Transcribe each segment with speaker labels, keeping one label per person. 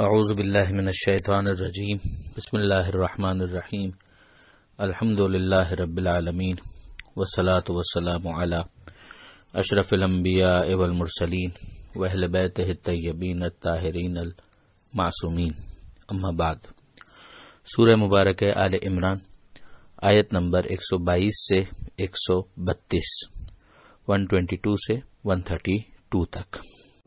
Speaker 1: اعوذ باللہ من الشیطان الرجیم بسم اللہ الرحمن الرحیم الحمد للہ رب العالمین وسلاۃ وسلام علی اشرف الانبیاء اب المرسلین وہل بیت طیبین اما بعد سورہ مبارک آل عمران آیت نمبر 122 سے 132 122 سے 132 تک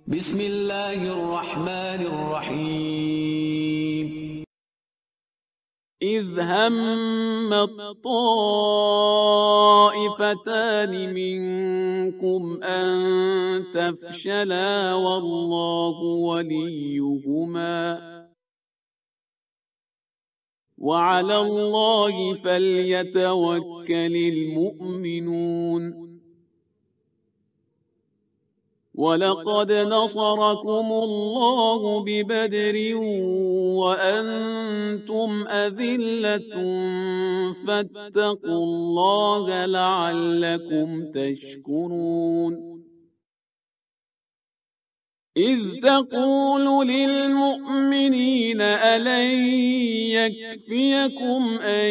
Speaker 2: بسم الله الرحمن الرحيم إذ هم الطائفتان منكم أن تفشلا والله وليهما وعلى الله فليتوكل المؤمنون ولقد نصركم الله ببدر وانتم اذله فاتقوا الله لعلكم تشكرون اذ تقول للمؤمنين المؤمنين ألن يكفيكم أن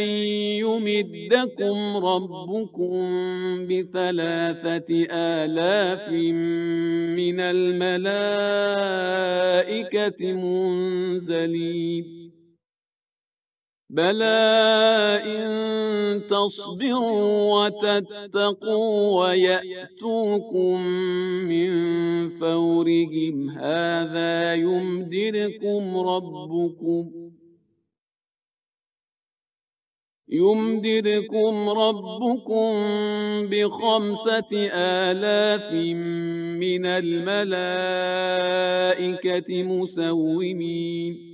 Speaker 2: يمدكم ربكم بثلاثة آلاف من الملائكة منزلين بلى إن تصبروا وتتقوا ويأتوكم من فورهم هذا يمدركم ربكم يمددكم ربكم بخمسة آلاف من الملائكة مسومين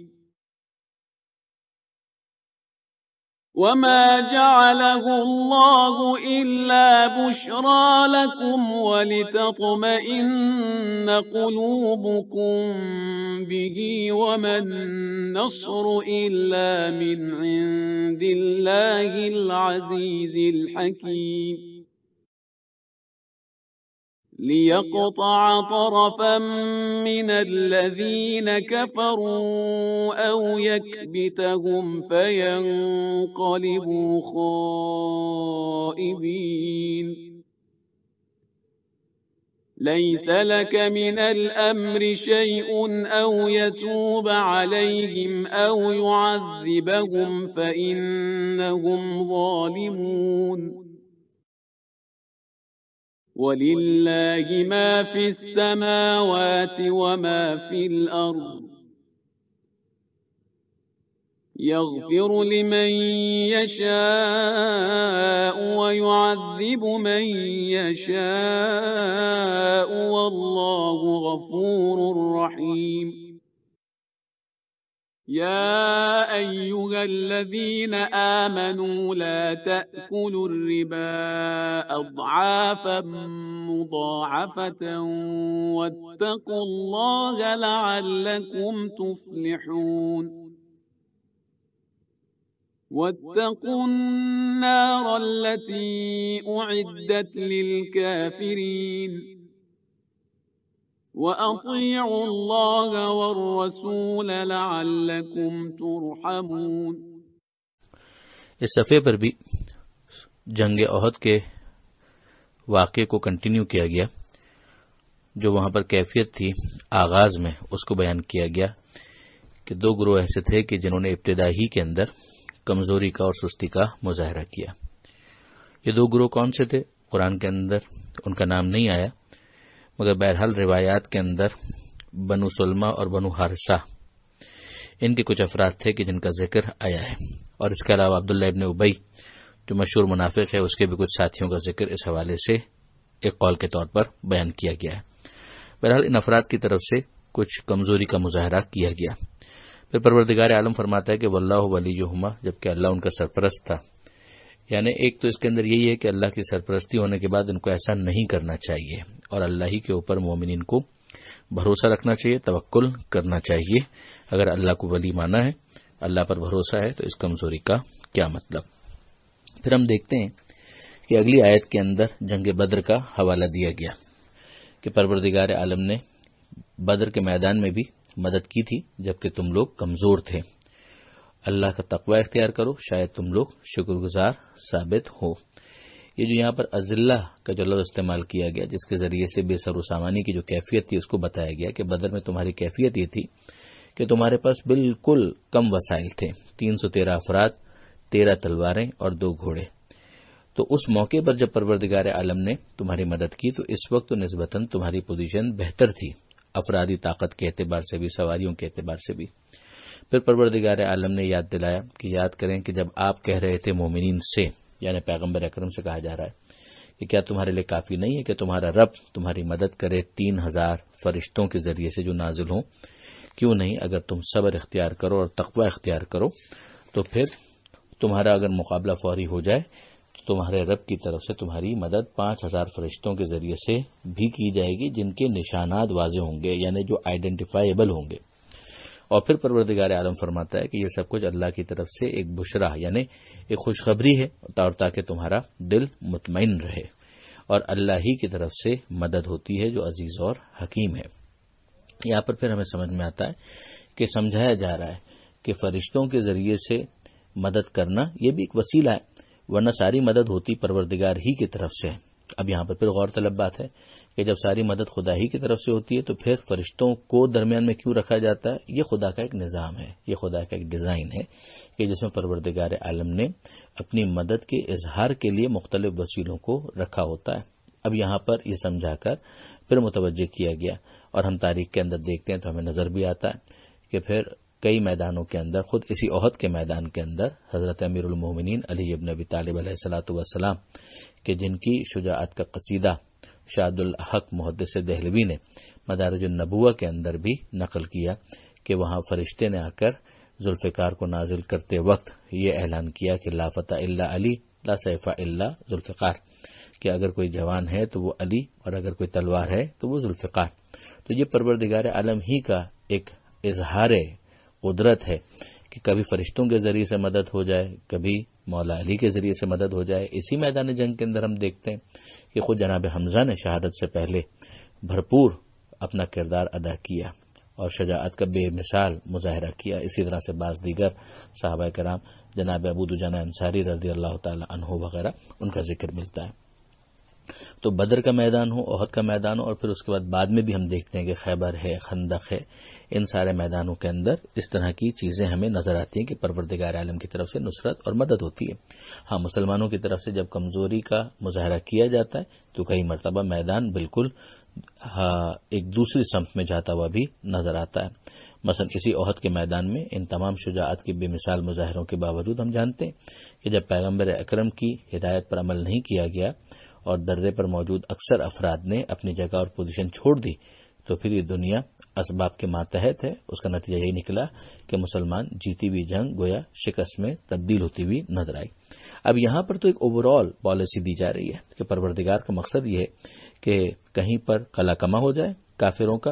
Speaker 2: وما جعله الله إلا بشرى لكم ولتطمئن قلوبكم به وما النصر إلا من عند الله العزيز الحكيم ليقطع طرفا من الذين كفروا او يكبتهم فينقلبوا خائبين ليس لك من الامر شيء او يتوب عليهم او يعذبهم فانهم ظالمون ولله ما في السماوات وما في الارض يغفر لمن يشاء ويعذب من يشاء والله غفور رحيم يا ايها الذين امنوا لا تاكلوا الربا اضعافا مضاعفه واتقوا الله لعلكم تفلحون واتقوا النار التي اعدت للكافرين وَأَطِيعُوا اللَّهَ وَالرَّسُولَ لَعَلَّكُمْ تُرْحَمُونَ
Speaker 1: اس صفحے پر بھی جنگ عہد کے واقعے کو کنٹینیو کیا گیا جو وہاں پر کیفیت تھی آغاز میں اس کو بیان کیا گیا کہ دو گروہ ایسے تھے کہ جنہوں نے ابتدائی کے اندر کمزوری کا اور سستی کا مظاہرہ کیا یہ دو گروہ کون سے تھے قرآن کے اندر ان کا نام نہیں آیا مگر بہرحال روایات کے اندر بنو سلما اور بنو حارثہ ان کے کچھ افراد تھے کہ جن کا ذکر آیا ہے اور اس کے علاوہ عبداللہ ابن ابئی جو مشہور منافق ہے اس کے بھی کچھ ساتھیوں کا ذکر اس حوالے سے ایک قول کے طور پر بیان کیا گیا ہے بہرحال ان افراد کی طرف سے کچھ کمزوری کا مظاہرہ کیا گیا پھر پروردگار عالم فرماتا ہے کہ ولہ ولی جبکہ اللہ ان کا سرپرست تھا یعنی ایک تو اس کے اندر یہی ہے کہ اللہ کی سرپرستی ہونے کے بعد ان کو ایسا نہیں کرنا چاہیے اور اللہ ہی کے اوپر مومن ان کو بھروسہ رکھنا چاہیے توکل کرنا چاہیے اگر اللہ کو ولی مانا ہے اللہ پر بھروسہ ہے تو اس کمزوری کا کیا مطلب پھر ہم دیکھتے ہیں کہ اگلی آیت کے اندر جنگ بدر کا حوالہ دیا گیا کہ پروردگار عالم نے بدر کے میدان میں بھی مدد کی تھی جبکہ تم لوگ کمزور تھے اللہ کا تقوی اختیار کرو شاید تم لوگ شکر گزار ثابت ہو یہ جو یہاں پر ازلہ کا جو لفظ استعمال کیا گیا جس کے ذریعے سے بے سر و سامانی کی جو کیفیت تھی اس کو بتایا گیا کہ بدر میں تمہاری کیفیت یہ تھی کہ تمہارے پاس بالکل کم وسائل تھے تین سو تیرہ افراد تیرہ تلواریں اور دو گھوڑے تو اس موقع پر جب پروردگار عالم نے تمہاری مدد کی تو اس وقت نسبتاً تمہاری پوزیشن بہتر تھی افرادی طاقت کے اعتبار سے بھی سواریوں کے اعتبار سے بھی پھر پروردگار عالم نے یاد دلایا کہ یاد کریں کہ جب آپ کہہ رہے تھے مومنین سے یعنی پیغمبر اکرم سے کہا جا رہا ہے کہ کیا تمہارے لئے کافی نہیں ہے کہ تمہارا رب تمہاری مدد کرے تین ہزار فرشتوں کے ذریعے سے جو نازل ہوں کیوں نہیں اگر تم صبر اختیار کرو اور تقوی اختیار کرو تو پھر تمہارا اگر مقابلہ فوری ہو جائے تو تمہارے رب کی طرف سے تمہاری مدد پانچ ہزار فرشتوں کے ذریعے سے بھی کی جائے گی جن کے نشانات واضح ہوں گے یعنی جو آئیڈینٹیفائیبل ہوں گے اور پھر پروردگار عالم فرماتا ہے کہ یہ سب کچھ اللہ کی طرف سے ایک بشرا یعنی ایک خوشخبری ہے اور تاکہ تمہارا دل مطمئن رہے اور اللہ ہی کی طرف سے مدد ہوتی ہے جو عزیز اور حکیم ہے یہاں پر پھر ہمیں سمجھ میں آتا ہے کہ سمجھایا جا رہا ہے کہ فرشتوں کے ذریعے سے مدد کرنا یہ بھی ایک وسیلہ ہے ورنہ ساری مدد ہوتی پروردگار ہی کی طرف سے اب یہاں پر پھر غور طلب بات ہے کہ جب ساری مدد خدا ہی کی طرف سے ہوتی ہے تو پھر فرشتوں کو درمیان میں کیوں رکھا جاتا ہے یہ خدا کا ایک نظام ہے یہ خدا کا ایک ڈیزائن ہے کہ جس میں پروردگار عالم نے اپنی مدد کے اظہار کے لیے مختلف وسیلوں کو رکھا ہوتا ہے اب یہاں پر یہ سمجھا کر پھر متوجہ کیا گیا اور ہم تاریخ کے اندر دیکھتے ہیں تو ہمیں نظر بھی آتا ہے کہ پھر کئی میدانوں کے اندر خود اسی عہد کے میدان کے اندر حضرت امیر المومنین علی ابن ابی طالب علیہ السلاۃ وسلام کہ جن کی شجاعت کا قصیدہ شاد الحق محدث دہلوی نے مدارج النبوہ کے اندر بھی نقل کیا کہ وہاں فرشتے نے آ کر ذوالفقار کو نازل کرتے وقت یہ اعلان کیا کہ فتح اللہ علی لا سیفا اللہ ذوالفقار کہ اگر کوئی جوان ہے تو وہ علی اور اگر کوئی تلوار ہے تو وہ ذوالفقار تو یہ پروردگار عالم ہی کا ایک اظہار قدرت ہے کہ کبھی فرشتوں کے ذریعے سے مدد ہو جائے کبھی مولا علی کے ذریعے سے مدد ہو جائے اسی میدان جنگ کے اندر ہم دیکھتے ہیں کہ خود جناب حمزہ نے شہادت سے پہلے بھرپور اپنا کردار ادا کیا اور شجاعت کا بے مثال مظاہرہ کیا اسی طرح سے بعض دیگر صحابہ کرام جناب ابو دجانہ انصاری رضی اللہ تعالی عنہ وغیرہ ان کا ذکر ملتا ہے تو بدر کا میدان ہو عہد کا میدان ہو اور پھر اس کے بعد بعد میں بھی ہم دیکھتے ہیں کہ خیبر ہے خندق ہے ان سارے میدانوں کے اندر اس طرح کی چیزیں ہمیں نظر آتی ہیں کہ پروردگار عالم کی طرف سے نصرت اور مدد ہوتی ہے ہاں مسلمانوں کی طرف سے جب کمزوری کا مظاہرہ کیا جاتا ہے تو کئی مرتبہ میدان بالکل ہاں، ایک دوسری سمت میں جاتا ہوا بھی نظر آتا ہے مثلا اسی عہد کے میدان میں ان تمام شجاعت کے بے مثال مظاہروں کے باوجود ہم جانتے ہیں کہ جب پیغمبر اکرم کی ہدایت پر عمل نہیں کیا گیا اور درے پر موجود اکثر افراد نے اپنی جگہ اور پوزیشن چھوڑ دی تو پھر یہ دنیا اسباب کے ماتحت ہے اس کا نتیجہ یہی نکلا کہ مسلمان جیتی ہوئی جنگ گویا شکست میں تبدیل ہوتی ہوئی نظر آئی اب یہاں پر تو ایک اوور آل پالیسی دی جا رہی ہے کہ پروردگار کا مقصد یہ ہے کہ کہیں پر کلا کما ہو جائے کافروں کا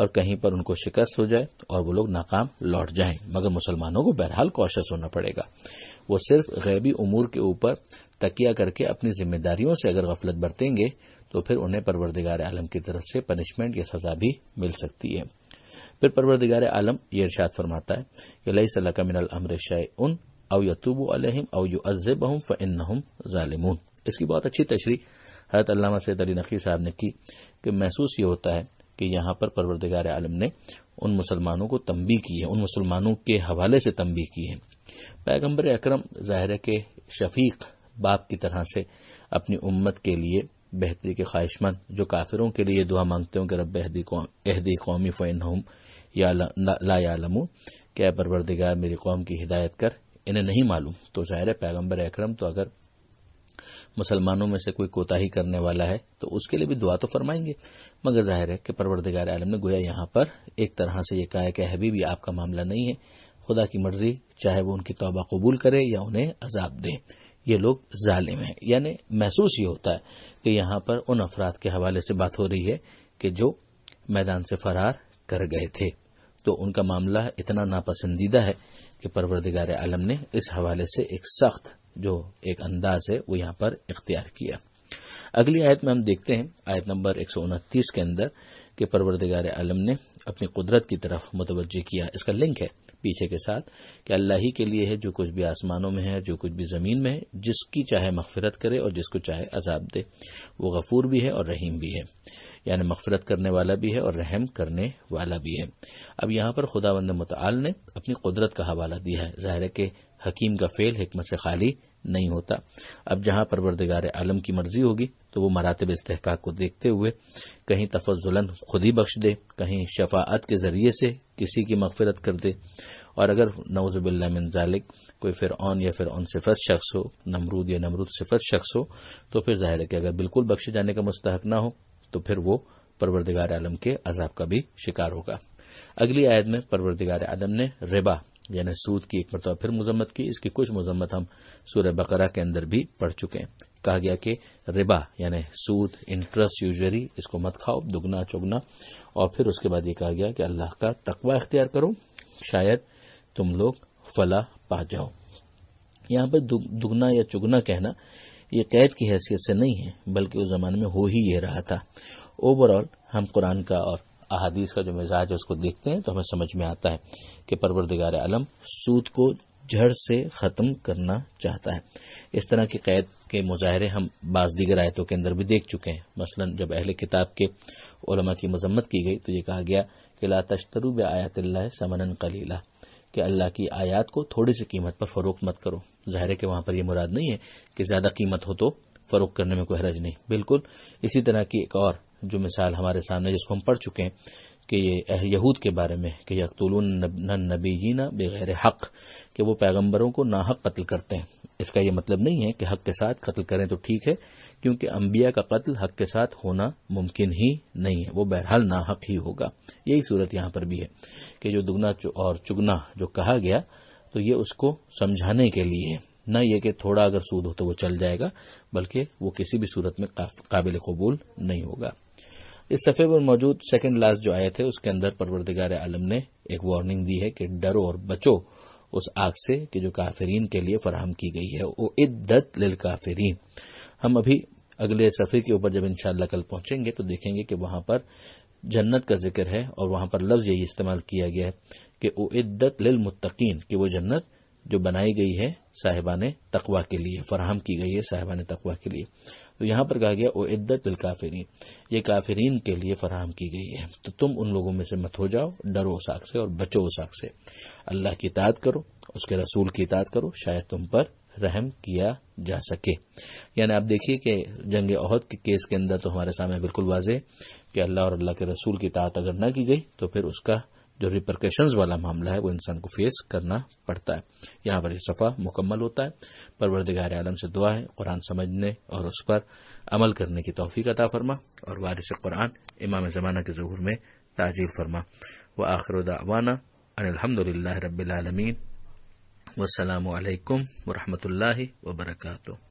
Speaker 1: اور کہیں پر ان کو شکست ہو جائے اور وہ لوگ ناکام لوٹ جائیں مگر مسلمانوں کو بہرحال کوشش ہونا پڑے گا وہ صرف غیبی امور کے اوپر تکیہ کر کے اپنی ذمہ داریوں سے اگر غفلت برتیں گے تو پھر انہیں پروردگار عالم کی طرف سے پنشمنٹ یا سزا بھی مل سکتی ہے پھر پروردگار عالم یہ ارشاد فرماتا ہے کہ لئی صلی من العمر شاہ ان او یتوب علیہم یو ازب ام فن ظالم اس کی بہت اچھی تشریح حضرت علامہ سید علی نقی صاحب نے کی کہ محسوس یہ ہوتا ہے کہ یہاں پر پروردگار عالم نے ان مسلمانوں کو تمبی کی ہے ان مسلمانوں کے حوالے سے تمبی کی ہے پیغمبر اکرم ظاہر کے شفیق باپ کی طرح سے اپنی امت کے لیے بہتری کے خواہش مند جو کافروں کے لیے دعا مانگتے ہوں کہ رب اہدی قومی فین ہوں لا یا لم کیا پروردگار میری قوم کی ہدایت کر انہیں نہیں معلوم تو ظاہر پیغمبر اکرم تو اگر مسلمانوں میں سے کوئی کوتا ہی کرنے والا ہے تو اس کے لئے بھی دعا تو فرمائیں گے مگر ظاہر ہے کہ پروردگار عالم نے گویا یہاں پر ایک طرح سے یہ کہا ہے کہ حبیب یہ آپ کا معاملہ نہیں ہے خدا کی مرضی چاہے وہ ان کی توبہ قبول کرے یا انہیں عذاب دے یہ لوگ ظالم ہیں یعنی محسوس یہ ہوتا ہے کہ یہاں پر ان افراد کے حوالے سے بات ہو رہی ہے کہ جو میدان سے فرار کر گئے تھے تو ان کا معاملہ اتنا ناپسندیدہ ہے کہ پروردگار عالم نے اس حوالے سے ایک سخت جو ایک انداز ہے وہ یہاں پر اختیار کیا اگلی آیت میں ہم دیکھتے ہیں آیت نمبر ایک سو انتیس کے اندر کہ پروردگار عالم نے اپنی قدرت کی طرف متوجہ کیا اس کا لنک ہے پیچھے کے ساتھ کہ اللہ ہی کے لیے ہے جو کچھ بھی آسمانوں میں ہے جو کچھ بھی زمین میں ہے جس کی چاہے مغفرت کرے اور جس کو چاہے عذاب دے وہ غفور بھی ہے اور رحیم بھی ہے یعنی مغفرت کرنے والا بھی ہے اور رحم کرنے والا بھی ہے اب یہاں پر خدا وند متعال نے اپنی قدرت کا حوالہ دیا ہے ظاہر ہے کہ حکیم کا فیل حکمت سے خالی نہیں ہوتا اب جہاں پروردگار عالم کی مرضی ہوگی تو وہ مراتب استحقاق کو دیکھتے ہوئے کہیں تفظ خود ہی بخش دے کہیں شفاعت کے ذریعے سے کسی کی مغفرت کر دے اور اگر نوزب اللہ ذالک کوئی فرعون یا فرعون صفت شخص ہو نمرود یا نمرود صفت شخص ہو تو پھر ظاہر ہے کہ اگر بالکل بخشے جانے کا مستحق نہ ہو تو پھر وہ پروردگار عالم کے عذاب کا بھی شکار ہوگا اگلی عائد میں پروردگار عالم نے ربا یعنی سود کی ایک مرتبہ پھر مذمت کی اس کی کچھ مذمت ہم سورہ بقرہ کے اندر بھی پڑھ چکے ہیں کہا گیا کہ ربا یعنی سود انٹرسٹ یوزری اس کو مت کھاؤ دگنا چگنا اور پھر اس کے بعد یہ کہا گیا کہ اللہ کا تقوی اختیار کرو شاید تم لوگ فلاح پا جاؤ یہاں پر دگنا یا چگنا کہنا یہ قید کی حیثیت سے نہیں ہے بلکہ اس زمانے میں ہو ہی یہ رہا تھا اوور آل ہم قرآن کا اور احادیث کا جو مزاج ہے اس کو دیکھتے ہیں تو ہمیں سمجھ میں آتا ہے کہ پروردگار عالم سود کو جھڑ سے ختم کرنا چاہتا ہے اس طرح کی قید کے مظاہرے ہم بعض دیگر آیتوں کے اندر بھی دیکھ چکے ہیں مثلا جب اہل کتاب کے علماء کی مذمت کی گئی تو یہ کہا گیا کہ بے آیات اللہ سمن قلیلہ کہ اللہ کی آیات کو تھوڑی سی قیمت پر فروخت مت کرو ظاہر ہے کہ وہاں پر یہ مراد نہیں ہے کہ زیادہ قیمت ہو تو فروخت کرنے میں کوئی حرج نہیں بالکل اسی طرح کی ایک اور جو مثال ہمارے سامنے جس کو ہم پڑھ چکے ہیں کہ یہ یہود کے بارے میں کہ یقتول اقتول نبی جینا بغیر حق کہ وہ پیغمبروں کو ناحق قتل کرتے ہیں اس کا یہ مطلب نہیں ہے کہ حق کے ساتھ قتل کریں تو ٹھیک ہے کیونکہ انبیاء کا قتل حق کے ساتھ ہونا ممکن ہی نہیں ہے وہ بہرحال ناحق ہی ہوگا یہی صورت یہاں پر بھی ہے کہ جو دگنا اور چگنا جو کہا گیا تو یہ اس کو سمجھانے کے لیے ہے نہ یہ کہ تھوڑا اگر سود ہو تو وہ چل جائے گا بلکہ وہ کسی بھی صورت میں قابل قبول نہیں ہوگا اس صفحے پر موجود سیکنڈ لاسٹ جو آئے تھے اس کے اندر پروردگار عالم نے ایک وارننگ دی ہے کہ ڈرو اور بچو اس آگ سے کہ جو کافرین کے لئے فراہم کی گئی ہے وہ ادت لل ہم ابھی اگلے صفحے کے اوپر جب ان کل پہنچیں گے تو دیکھیں گے کہ وہاں پر جنت کا ذکر ہے اور وہاں پر لفظ یہی استعمال کیا گیا ہے کہ او ادت لل متقین کہ وہ جنت جو بنائی گئی ہے صاحبان تقوا کے لیے فراہم کی گئی ہے صاحبان تقوا کے لیے تو یہاں پر کہا گیا او الکافرین یہ کافرین کے لیے فراہم کی گئی ہے تو تم ان لوگوں میں سے مت ہو جاؤ ڈرو ساخ سے اور بچو اوساخ سے اللہ کی اطاعت کرو اس کے رسول کی اطاعت کرو شاید تم پر رحم کیا جا سکے یعنی آپ دیکھیے کہ جنگ عہد کے کیس کے اندر تو ہمارے سامنے بالکل واضح کہ اللہ اور اللہ کے رسول کی اطاعت اگر نہ کی گئی تو پھر اس کا جو ریپرکیشنز والا معاملہ ہے وہ انسان کو فیس کرنا پڑتا ہے یہاں پر یہ صفحہ مکمل ہوتا ہے پروردگار عالم سے دعا ہے قرآن سمجھنے اور اس پر عمل کرنے کی توفیق عطا فرما اور وارث قرآن امام زمانہ کے ظہور میں تعجیل فرما و آخرود ان الحمد للہ رب العالمین والسلام علیکم ورحمۃ اللہ وبرکاتہ